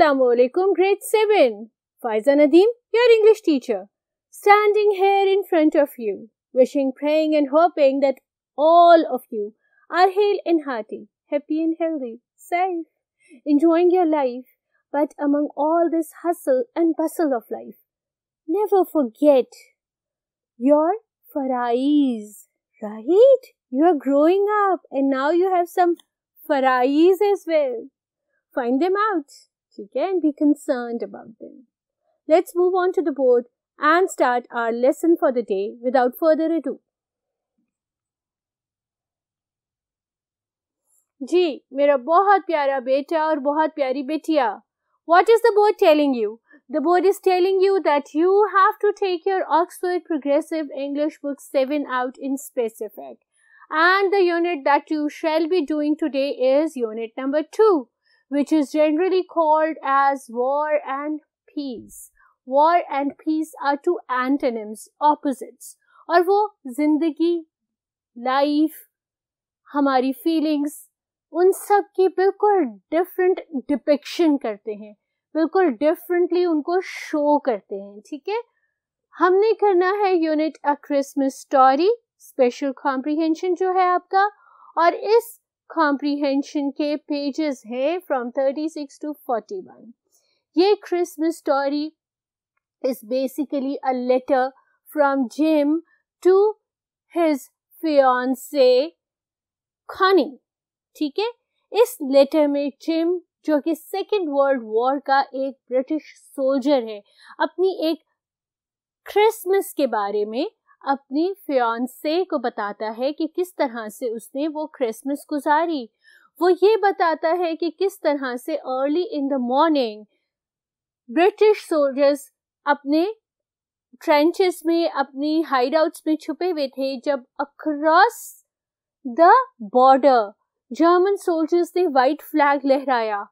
Assalamu alaikum, grade 7. Faiza Nadeem, your English teacher, standing here in front of you, wishing, praying, and hoping that all of you are hale and hearty, happy and healthy, safe, enjoying your life. But among all this hustle and bustle of life, never forget your farais, right? You are growing up and now you have some farais as well. Find them out. You can and be concerned about them let's move on to the board and start our lesson for the day without further ado जी मेरा बहुत प्यारा बेटा और बहुत प्यारी बेटिया what is the board telling you the board is telling you that you have to take your oxford progressive english book 7 out in specific and the unit that you shall be doing today is unit number 2 which is generally called as war and peace. War and peace are two antonyms, opposites. और वो जिंदगी life हमारी feelings उन सब की बिल्कुल different depiction करते हैं बिल्कुल डिफरेंटली उनको शो करते हैं ठीक है हमने करना है unit a Christmas story special comprehension जो है आपका और इस कॉम्प्रीहेंशन के पेजेस है फ्रॉम 36 टू 41 ये Christmas story is basically a letter from Jim to his fiance खानी ठीक है इस लेटर में जिम जो कि सेकेंड वर्ल्ड वॉर का एक ब्रिटिश सोल्जर है अपनी एक क्रिसमस के बारे में अपनी फ्योन्से को बताता है कि किस तरह से उसने वो क्रिसमस गुजारी वो ये बताता है कि किस तरह से early in the morning British soldiers अपने ट्रेंचेस में अपनी हाइड आउट्स में छुपे हुए थे जब across the border German soldiers ने वाइट फ्लैग लहराया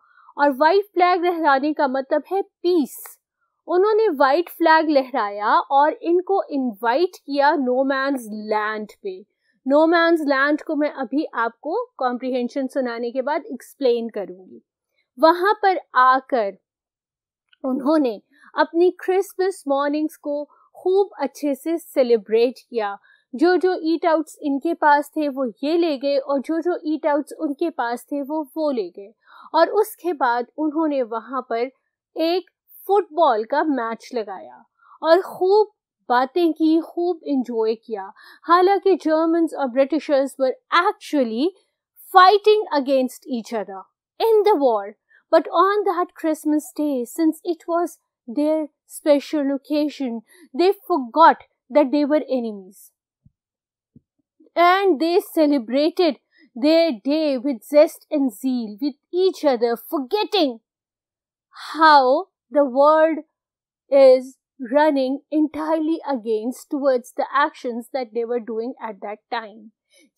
और वाइट फ्लैग लहराने का मतलब है पीस उन्होंने वाइट फ्लैग लहराया और इनको इनवाइट किया नो मैंस लैंड पे नो मैंस लैंड को मैं अभी आपको कॉम्प्रिहेंशन सुनाने के बाद एक्सप्लेन करूंगी वहां पर आकर उन्होंने अपनी क्रिसमस मॉर्निंग्स को खूब अच्छे से सेलिब्रेट किया जो जो ईट आउट्स इनके पास थे वो ये ले गए और जो जो ईट आउट्स उनके पास थे वो वो ले गए और उसके बाद उन्होंने वहाँ पर एक Football का मैच लगाया और खूब बातें की खूब इंजॉय किया हालांकि जर्मन्स और Britishers were fighting against each other in the war. But on that Christmas day, since it was their special occasion, they forgot that they were enemies. And they celebrated their day with zest and zeal with each other, forgetting how the world is running entirely against towards the actions that they were doing at that time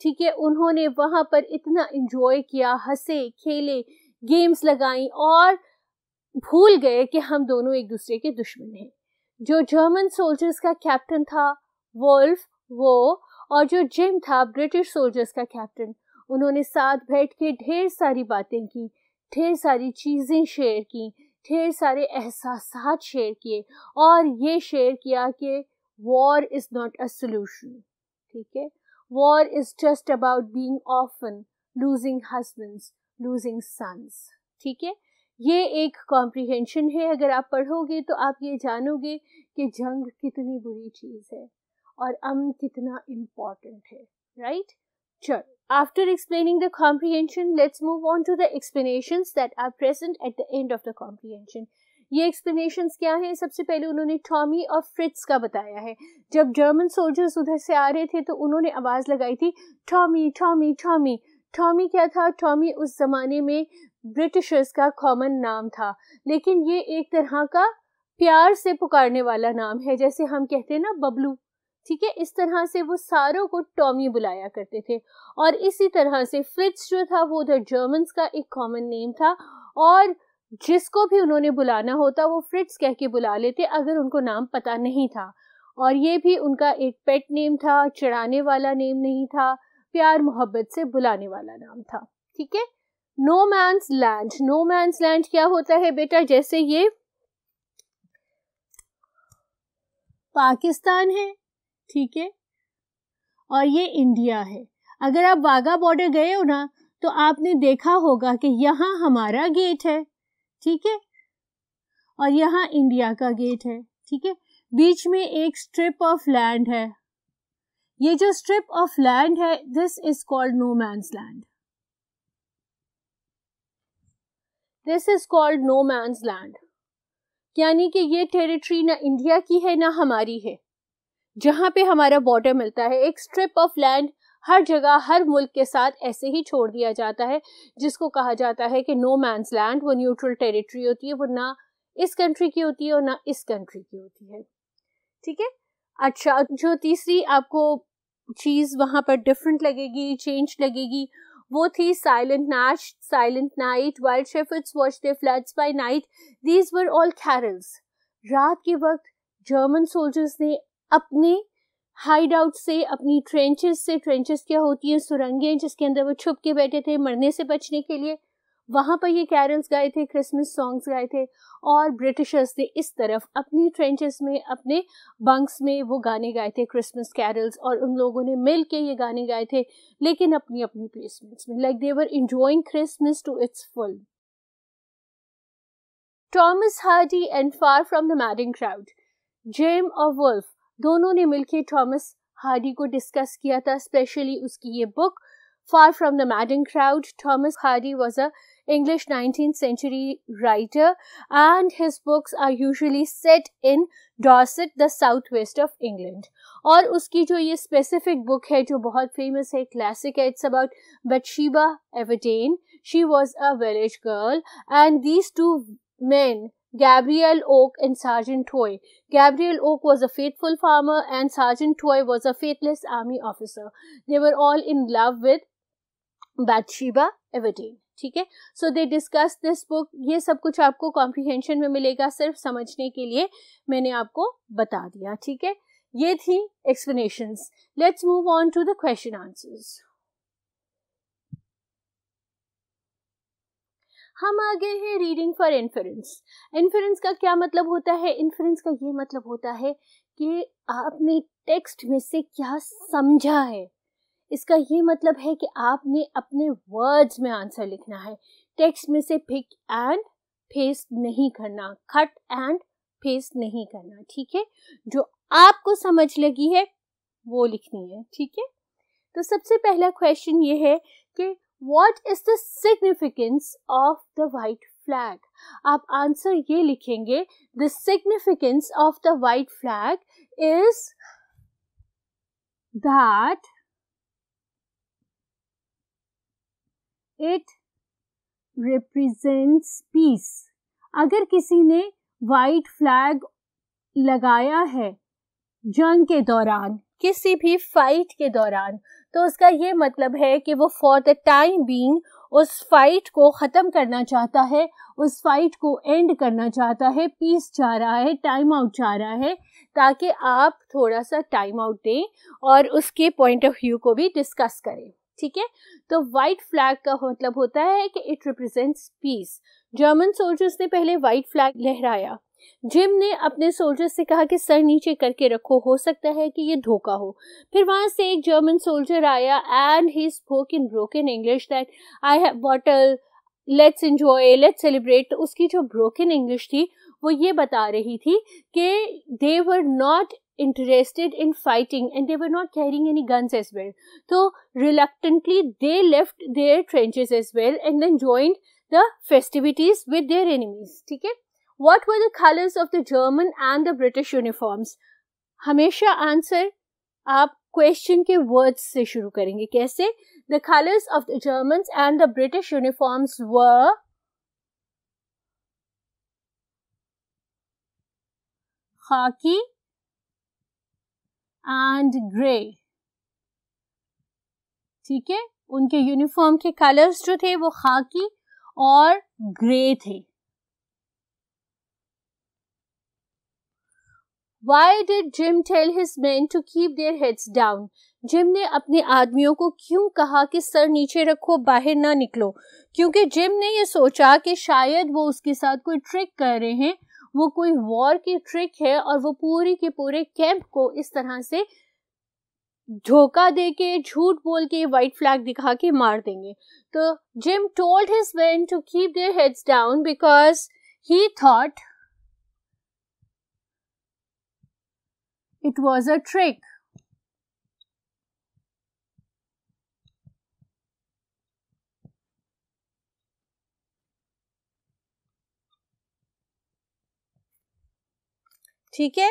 ठीक है उन्होंने वहां पर इतना enjoy किया हंसे खेले games लगाई और भूल गए कि हम दोनों एक दूसरे के दुश्मन हैं जो जर्मन सोल्जर्स का कैप्टन था वोल्फ वो और जो जिम था ब्रिटिश सोल्जर्स का कैप्टन उन्होंने साथ बैठ के ढेर सारी बातें की ढेर सारी चीज़ें शेयर की ढेर सारे एहसास शेयर किए और ये शेयर किया कि war is not a solution ठीक है war is just about being often losing husbands losing sons ठीक है ये एक कॉम्प्रिहेंशन है अगर आप पढ़ोगे तो आप ये जानोगे कि जंग कितनी बुरी चीज़ है और अम कितना इम्पॉर्टेंट है right right? Sure. After explaining the comprehension, let's move on to the explanations that are present at the end of the comprehension. ये एक्सप्लेनेशन क्या है सबसे पहले उन्होंने टॉमी और फ्रिट्स का बताया है जब जर्मन सोल्जर्स उधर से आ रहे थे तो उन्होंने आवाज़ लगाई थी टॉमी टॉमी टॉमी टॉमी क्या था टॉमी उस ज़माने में ब्रिटिशर्स का कॉमन नाम था लेकिन ये एक तरह का प्यार से पुकारने वाला नाम है जैसे हम कहते हैं ना बबलू ठीक है इस तरह से वो सारों को टॉमी बुलाया करते थे और इसी तरह से फ्रिट्स जो था वो उधर जर्मन्स का एक कॉमन नेम था और जिसको भी उन्होंने बुलाना होता वो फ्रिट्स कह के बुला लेते अगर उनको नाम पता नहीं था और ये भी उनका एक पेट नेम था चढ़ाने वाला नेम नहीं था प्यार मोहब्बत से बुलाने वाला नाम था ठीक है no man's land no man's land क्या होता है बेटा जैसे ये पाकिस्तान है ठीक है और ये इंडिया है अगर आप वाघा बॉर्डर गए हो ना तो आपने देखा होगा कि यहाँ हमारा गेट है ठीक है और यहाँ इंडिया का गेट है ठीक है बीच में एक स्ट्रिप ऑफ लैंड है ये जो स्ट्रिप ऑफ लैंड है this is called no man's land this is called no man's land यानी कि ये टेरिटरी ना इंडिया की है ना हमारी है जहाँ पे हमारा बॉर्डर मिलता है एक स्ट्रिप ऑफ लैंड हर जगह हर मुल्क के साथ ऐसे ही छोड़ दिया जाता है जिसको कहा जाता है कि नो मैंस लैंड वो न्यूट्रल टेरिटरी होती है वो ना इस कंट्री की होती है और ना इस कंट्री की होती है ठीक है अच्छा जो तीसरी आपको चीज़ वहाँ पर डिफरेंट लगेगी चेंज लगेगी वो थी साइलेंट नाश silent night while shepherds watch they flocks by night these were all carols रात के वक्त जर्मन सोल्जर्स ने अपने हाइड आउट से अपनी ट्रेंचेस से ट्रेंचेस क्या होती हैं सुरंगें जिसके अंदर वो छुप के बैठे थे मरने से बचने के लिए वहाँ पर ये कैरल्स गाए थे क्रिसमस सॉन्ग्स गाए थे और ब्रिटिशर्स ने इस तरफ अपनी ट्रेंचेस में अपने बंक्स में वो गाने गाए थे क्रिसमस कैरल्स और उन लोगों ने मिल के ये गाने गाए थे लेकिन अपनी अपनी प्लेसमेंट्स में like they were enjoying Christmas too it's full Thomas Hardy and far from the madding crowd Jim और वुल्फ दोनों ने मिलकर थॉमस हार्डी को डिस्कस किया था स्पेशली उसकी ये book far from the madding crowd Thomas Hardy was a nineteen century writer and his books are usually set in Dorset the south west of England और उसकी जो ये स्पेसिफिक बुक है जो बहुत फेमस है क्लासिक है it's about Bathsheba Everdeen she was a village girl and these two man Gabriel Oak and Sergeant Toy. Gabriel Oak was a faithful farmer and Sergeant Toy was a faithless army officer. They were all in love with Bathsheba Everdeen. ठीक है so they discuss this book ये सब कुछ आपको comprehension में मिलेगा सिर्फ समझने के लिए मैंने आपको बता दिया ठीक है ये थी explanations let's move on to the question answers हम आ गए हैं रीडिंग फॉर इन्फ्रेंस इन्फ्रेंस का क्या मतलब होता है इन्फ्रेंस का ये मतलब होता है कि आपने टेक्स्ट में से क्या समझा है इसका ये मतलब है कि आपने अपने वर्ड्स में आंसर लिखना है टेक्स्ट में से पिक एंड फेस नहीं करना कट एंड फेस नहीं करना ठीक है जो आपको समझ लगी है वो लिखनी है ठीक है तो सबसे पहला क्वेश्चन ये है कि what is the significance of the white flag आप आंसर ये लिखेंगे the significance of the white flag is that it represents peace अगर किसी ने वाइट फ्लैग लगाया है जंग के दौरान किसी भी फाइट के दौरान तो उसका ये मतलब है कि वो फॉर द टाइम बींग उस फाइट को ख़त्म करना चाहता है उस फाइट को एंड करना चाहता है पीस चाह रहा है टाइम आउट चाह रहा है ताकि आप थोड़ा सा टाइम आउट दें और उसके पॉइंट ऑफ व्यू को भी डिस्कस करें ठीक है तो वाइट फ्लैग का मतलब होता है कि it represents peace German soldiers ने पहले वाइट फ्लैग लहराया जिम ने अपने सोल्जर्स से कहा कि सर नीचे करके रखो हो सकता है कि ये धोखा हो फिर वहां से एक जर्मन सोल्जर आया and he spoke in broken English that I have bottle let's enjoy let's celebrate उसकी जो ब्रोकन इंग्लिश थी वो ये बता रही थी कि they were not interested in fighting and they were not carrying any guns as well तो reluctantly they left their trenches as well and then join the festivities with their enemies ठीक है What were the colors of the German and the British uniforms? हमेशा answer आप question के words से शुरू करेंगे कैसे the colours of the German and the British uniforms were khaki and grey ठीक है उनके यूनिफॉर्म के कलर्स जो थे वो खाकी और ग्रे थे Why did Jim tell his men to keep their heads down? Jim ने अपने आदमियों को क्यों कहा कि सर नीचे रखो बाहर ना निकलो क्योंकि जिम ने ये सोचा कि शायद वो उसके साथ कोई ट्रिक कर रहे हैं वो कोई वॉर की ट्रिक है और वो पूरी के पूरे कैंप को इस तरह से धोखा दे के झूठ बोल के व्हाइट फ्लैग दिखा के मार देंगे तो Jim told his man to keep their heads down because he thought it was a trick. Okay?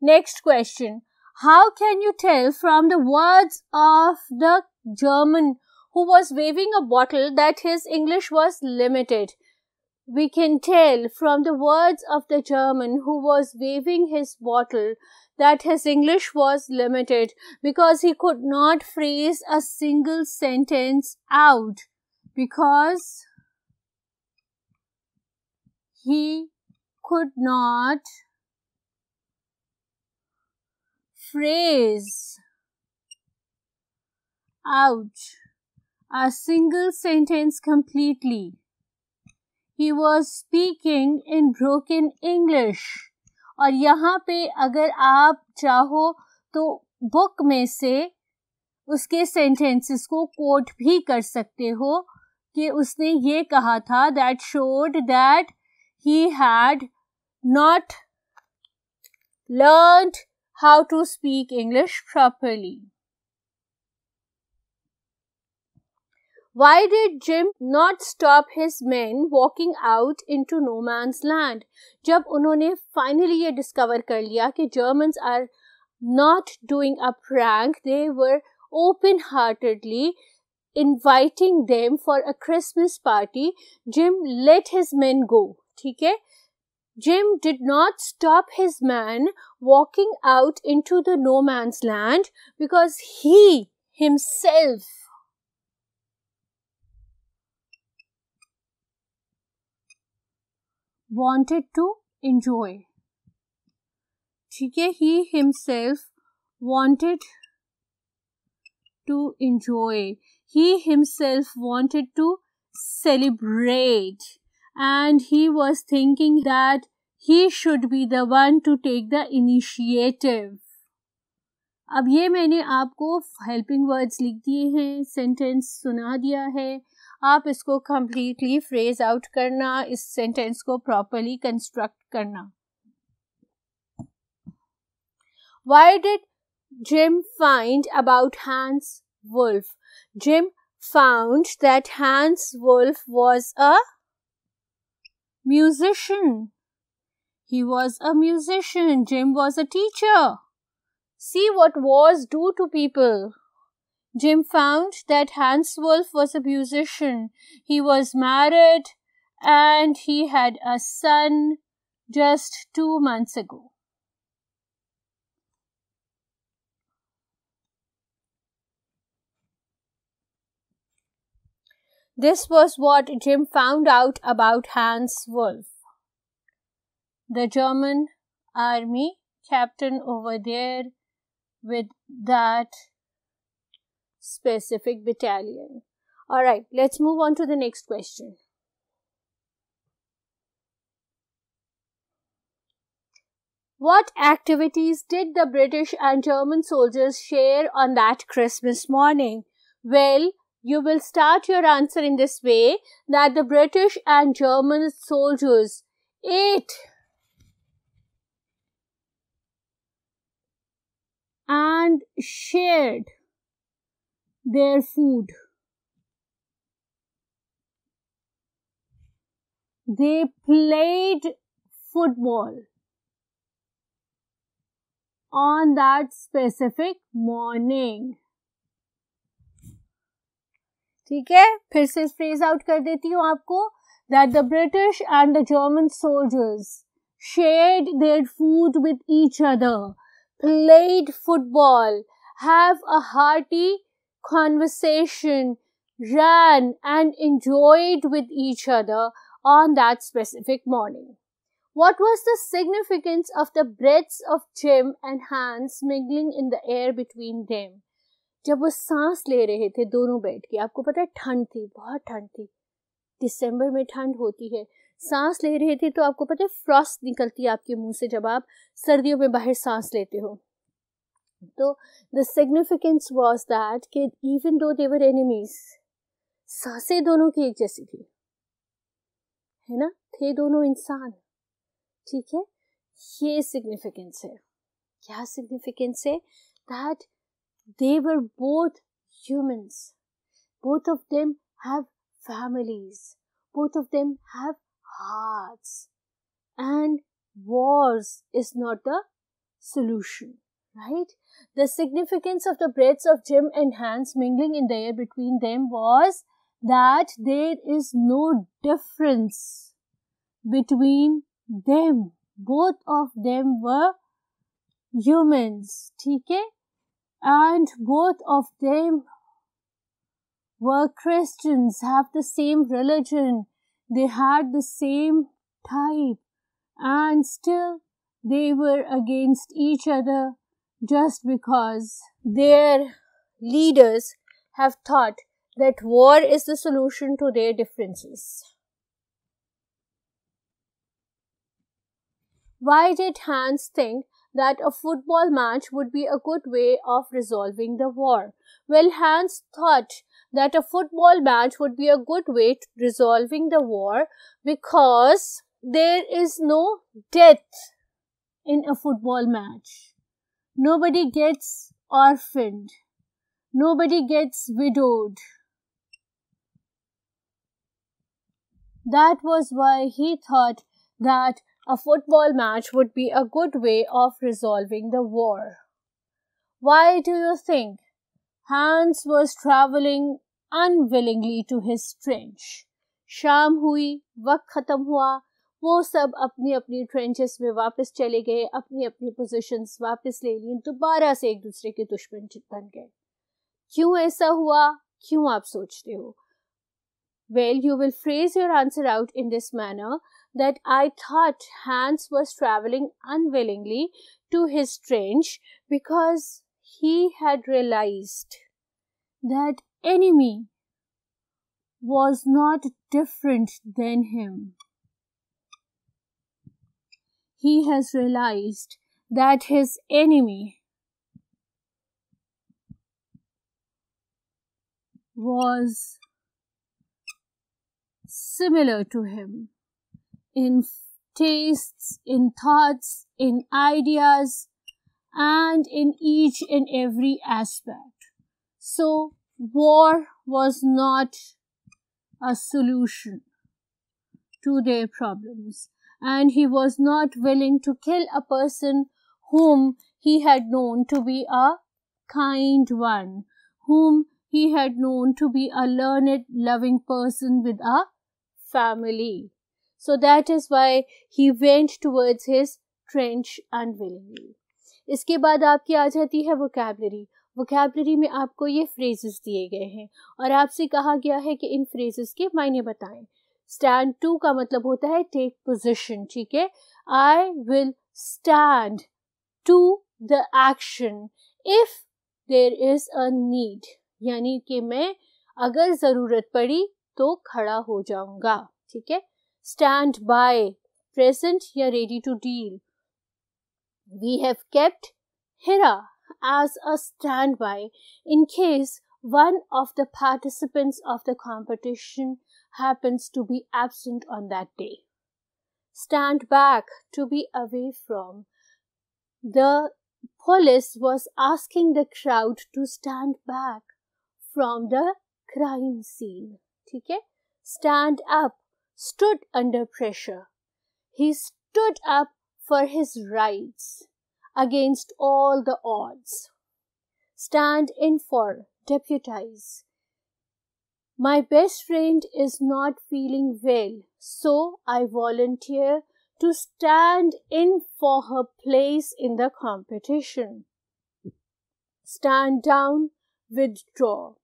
Next question. How can you tell from the words of the German who was waving a bottle that his English was limited? We can tell from the words of the German who was waving his bottle that his English was limited because he could not phrase a single sentence out because he could not phrase out a single sentence completely. He was speaking in broken English और यहाँ पे अगर आप चाहो तो book में से उसके सेंटेंसेस को कोट भी कर सकते हो कि उसने ये कहा था that showed that he had not learn how to speak English properly Why did Jim not stop his men walking out into no man's land? जब उन्होंने finally ये discover कर लिया कि Germans are not doing a prank, they were open-heartedly inviting them for a Christmas party. Jim let his men go. ठीक है? Jim did not stop his men walking out into the no man's land because he himself wanted to enjoy ठीक है he himself wanted to enjoy he himself wanted to celebrate and he was thinking that he should be the one to take the initiative अब ये मैंने आपको helping words लिख दिए हैं sentence सुना दिया है आप इसको कम्प्लीटली फ्रेज आउट करना इस सेंटेंस को प्रॉपरली कंस्ट्रक्ट करना why did Jim find about Hans Wolf Jim found that Hans Wolf was a musician. He was a musician. Jim was a teacher. See what wars do to people. Jim found that Hans Wolf was a musician. He was married and he had a son just two months ago. This was what Jim found out about Hans Wolf, the German army captain over there with that specific battalion. Alright, let's move on to the next question. What activities did the British and German soldiers share on that Christmas morning? Well, you will start your answer in this way that the British and German soldiers ate and shared their food. They played football on that specific morning. ठीक है फिर से phrase out कर देती हूँ आपको that the British and the German soldiers shared their food with each other played football have a hearty conversation, ran and enjoyed with each other on that specific morning. What was the significance of the breaths of Jim and Hans mingling in the air between them? जब वो सांस ले रहे थे दोनों बैठ के आपको पता है ठंड थी बहुत ठंड थी दिसंबर में ठंड होती है सांस ले रहे थे तो आपको पता है फ्रॉस्ट निकलती है आपके मुंह से जब आप सर्दियों में बाहर सांस लेते हो तो द सिग्निफिकेंस वॉज दैट कि इवन दो देवर एनिमीज सासे दोनों की एक जैसी थी है ना थे दोनों इंसान ठीक है ये सिग्निफिकेंस है क्या सिग्निफिकेंस है that they were both humans both of them have families both of them have heart and wars is not the solution right? The significance of the breaths of Jim and Hans mingling in the air between them was that there is no difference between them. Both of them were humans, okay? And both of them were Christians, have the same religion, they had the same type, and still they were against each other just because their leaders have thought that war is the solution to their differences. Why did Hans think that a football match would be a good way of resolving the war? Well, Hans thought that a football match would be a good way to resolving the war because there is no death in a football match. Nobody gets orphaned. Nobody gets widowed. That was why he thought that a football match would be a good way of resolving the war. Why do you think Hans was traveling unwillingly to his trench? Shamhui हुई वक्त वो सब अपनी अपनी trenches में वापस चले गए अपनी अपनी पोजीशंस वापस ले ली दोबारा से एक दूसरे के दुश्मन बन गए क्यों ऐसा हुआ क्यों आप सोचते हो well you will phrase your answer out in this manner that I thought Hans was travelling unwillingly to his trench because he had realize that enemy was not different than him he has realized that his enemy was similar to him in tastes, in thoughts, in ideas, and in each and every aspect. So, war was not a solution to their problems and he was not willing to kill a person whom he had known to be a kind one, whom he had known to be a learned, loving person with a family. So that is why he went towards his trench unwillingly. इसके बाद आपकी आ जाती है vocabulary vocabulary में आपको ये phrases दिए गए हैं और आपसे कहा गया है कि इन फ्रेजेस के मायने बताएं स्टैंड टू का मतलब होता है टेक पोजिशन ठीक है I will stand to the action if there is a need यानी कि मैं अगर ज़रूरत पड़ी तो खड़ा हो जाऊंगा ठीक है स्टैंड बाय प्रेजेंट या ready to deal we have kept here a stand by in case one of the participants of the competition happens to be absent on that day. Stand back to be away from. The police was asking the crowd to stand back from the crime scene. Okay? Stand up stood under pressure. He stood up for his rights against all the odds. Stand in for, deputize, my best friend is not feeling well, so I volunteer to stand in for her place in the competition. Stand down, withdraw.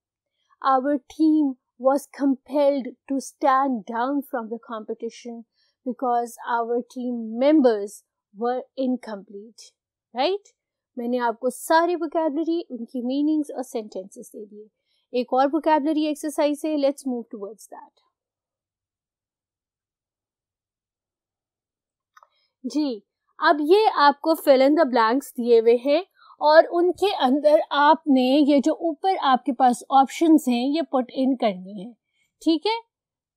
Our team was compelled to stand down from the competition because our team members were incomplete, right? मैंने आपको सारी vocabulary उनकी meanings और sentences दे दिए एक और vocabulary exercise है let's move towards that जी अब ये आपको फिल इन द ब्लैंक्स दिए हुए हैं और उनके अंदर आपने ये जो ऊपर आपके पास ऑप्शंस हैं ये पुट इन करनी है ठीक है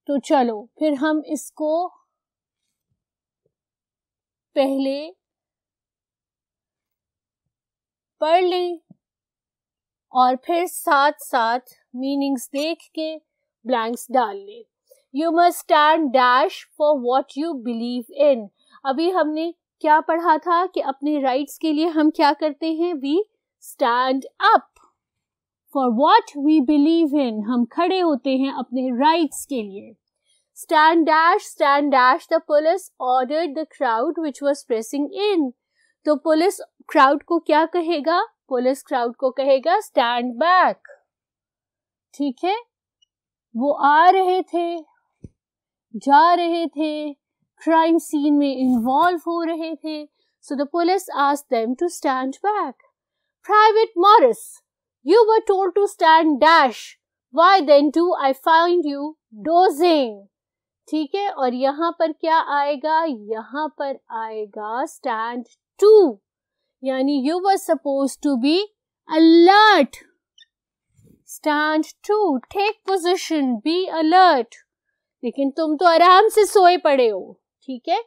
तो चलो फिर हम इसको पहले पढ़ लें और फिर साथ साथ मीनिंग्स देख के ब्लैंक्स डाल ले you must stand dash for what you believe in अभी हमने क्या पढ़ा था कि अपने राइट्स के लिए हम क्या करते हैं we stand up for what we believe in हम खड़े होते हैं अपने राइट्स के लिए stand dash stand dash the police order the crowd which was pressing in तो पुलिस क्राउड को क्या कहेगा पुलिस क्राउड को कहेगा स्टैंड बैक ठीक है वो आ रहे थे जा रहे थे क्राइम सीन में इन्वॉल्व हो रहे थे सो द पुलिस आज them to stand back private Morris you were told to stand dash why then do I find you dozing ठीक है और यहां पर क्या आएगा यहां पर आएगा stand to yani you were supposed to be alert. Stand to, take position, be alert. लेकिन तुम तो आराम से सोए पड़े हो ठीक है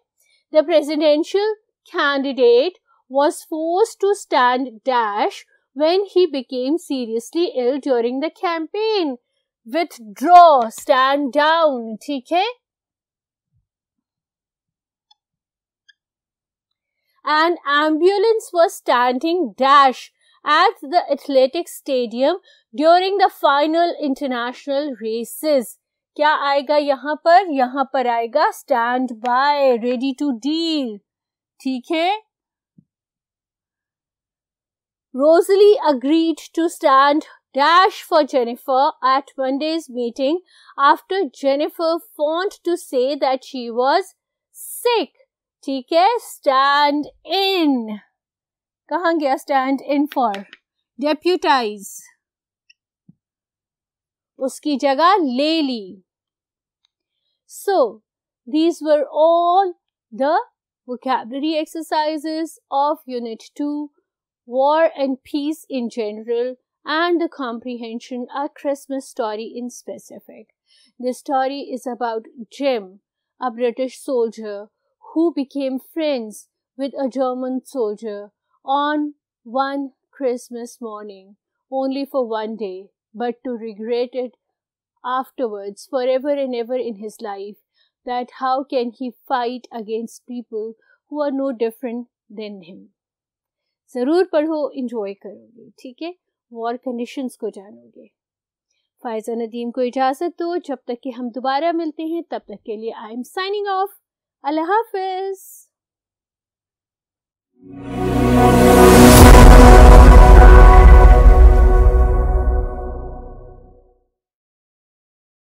the presidential candidate was forced to stand dash when he became seriously ill during the campaign. Withdraw, stand down, ठीक है An ambulance was standing dash at the athletic stadium during the final international races. क्या आएगा यहाँ पर यहाँ पर आएगा Stand by, ready to deal. ठीक है Rosalie agreed to stand dash for Jennifer at Monday's meeting after Jennifer phoned to say that she was sick. ठीक है स्टैंड इन कहा गया स्टैंड इन फॉर डेप्यूटाइज उसकी जगह ले ली so these were all the vocabulary exercises of unit 2 war and peace in general and the comprehension a christmas story in specific this story is about jim a british soldier who became friends with a German soldier on one Christmas morning, only for one day, but to regret it afterwards forever and ever in his life. That how can he fight against people who are no different than him? ज़रूर पढ़ो enjoy करोगे ठीक है war conditions को जानोगे फायजा नदीम को इजाज़त दो जब तक कि हम दोबारा मिलते हैं तब तक के लिए आई एम साइनिंग ऑफ अल्लाह हाफिज़